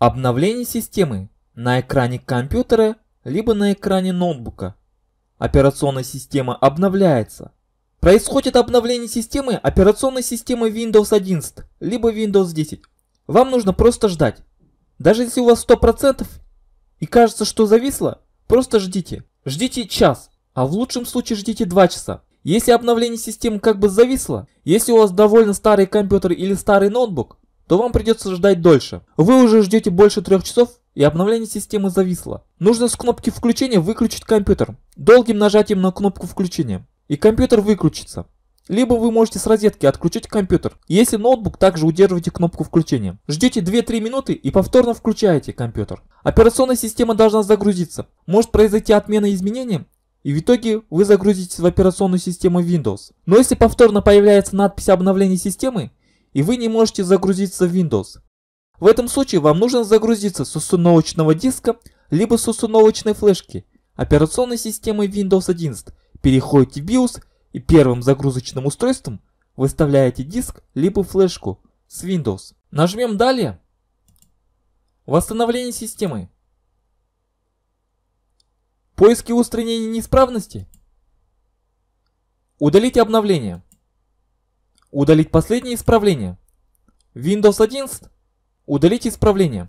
Обновление системы на экране компьютера либо на экране ноутбука. Операционная система обновляется. Происходит обновление системы операционной системы Windows 11 либо Windows 10. Вам нужно просто ждать. Даже если у вас 100% и кажется, что зависло, просто ждите. Ждите час, а в лучшем случае ждите 2 часа. Если обновление системы как бы зависло, если у вас довольно старый компьютер или старый ноутбук, то вам придется ждать дольше. Вы уже ждете больше трех часов и обновление системы зависло. Нужно с кнопки включения выключить компьютер. Долгим нажатием на кнопку включения. И компьютер выключится. Либо вы можете с розетки отключить компьютер. Если ноутбук, также удерживайте кнопку включения. Ждете 2-3 минуты и повторно включаете компьютер. Операционная система должна загрузиться. Может произойти отмена изменений и в итоге вы загрузитесь в операционную систему Windows. Но если повторно появляется надпись обновления системы, и вы не можете загрузиться в Windows. В этом случае вам нужно загрузиться с установочного диска, либо с установочной флешки операционной системы Windows 11. Переходите в BIOS и первым загрузочным устройством выставляете диск, либо флешку с Windows. Нажмем «Далее». Восстановление системы. Поиски устранения неисправности. Удалите обновление. Удалить последнее исправление. Windows 11. Удалить исправление.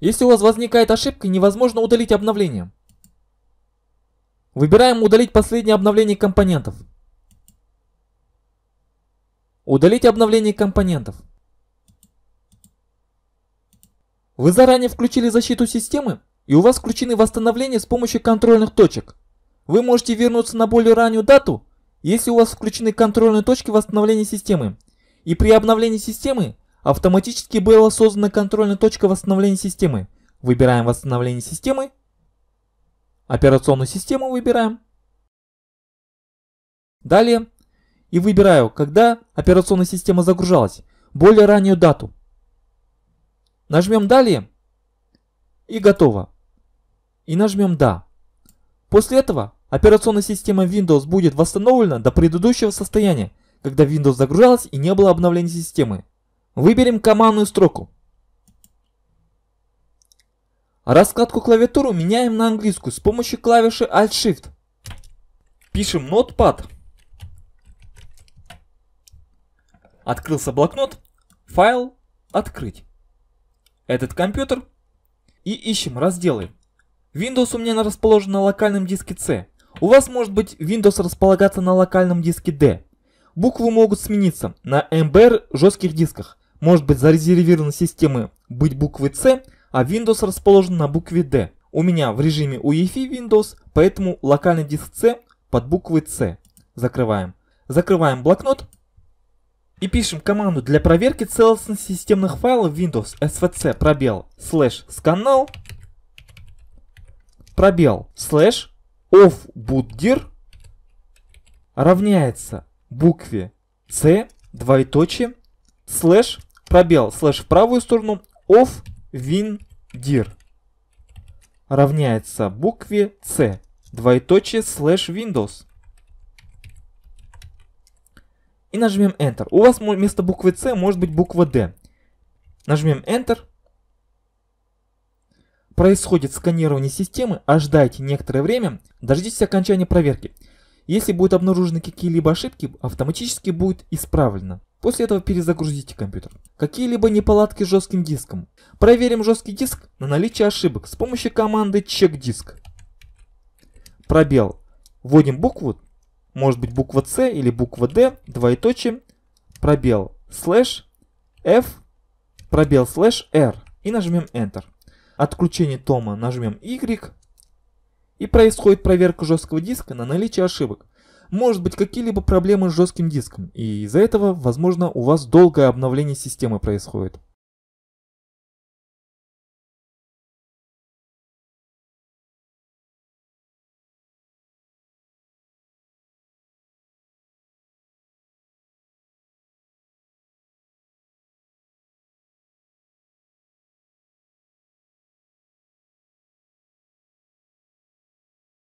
Если у вас возникает ошибка, невозможно удалить обновление. Выбираем удалить последнее обновление компонентов. Удалить обновление компонентов. Вы заранее включили защиту системы и у вас включены восстановления с помощью контрольных точек. Вы можете вернуться на более раннюю дату если у вас включены контрольные точки восстановления системы, и при обновлении системы автоматически была создана контрольная точка восстановления системы, выбираем восстановление системы, операционную систему выбираем. Далее и выбираю, когда операционная система загружалась, более раннюю дату. Нажмем «Далее» и готово. И нажмем «Да». После этого Операционная система Windows будет восстановлена до предыдущего состояния, когда Windows загружалась и не было обновления системы. Выберем командную строку. Раскладку клавиатуру меняем на английскую с помощью клавиши Alt-Shift. Пишем Notepad. Открылся блокнот. Файл. Открыть. Этот компьютер. И ищем разделы. Windows у меня расположен на локальном диске C. У вас может быть Windows располагаться на локальном диске D. Буквы могут смениться на MBR жестких дисках. Может быть зарезервированы системы быть буквы C, а Windows расположен на букве D. У меня в режиме UEFI Windows, поэтому локальный диск C под буквой C. Закрываем. Закрываем блокнот и пишем команду для проверки целостности системных файлов Windows svc пробел слэш сканал пробел слэш of Budgir равняется букве C, двоеточие, слэш, пробел, слэш в правую сторону, of Windir равняется букве C, двоеточие, слэш Windows. И нажмем Enter. У вас вместо буквы C может быть буква D. Нажмем Enter происходит сканирование системы, ожидайте а некоторое время, дождитесь окончания проверки. Если будут обнаружены какие-либо ошибки, автоматически будет исправлено. После этого перезагрузите компьютер. Какие-либо неполадки с жестким диском. Проверим жесткий диск на наличие ошибок с помощью команды check диск. Пробел. Вводим букву, может быть буква C или буква D, двоеточие, пробел, слэш, F, пробел, слэш, R и нажмем Enter. Отключения тома нажмем Y, и происходит проверка жесткого диска на наличие ошибок. Может быть какие-либо проблемы с жестким диском, и из-за этого, возможно, у вас долгое обновление системы происходит.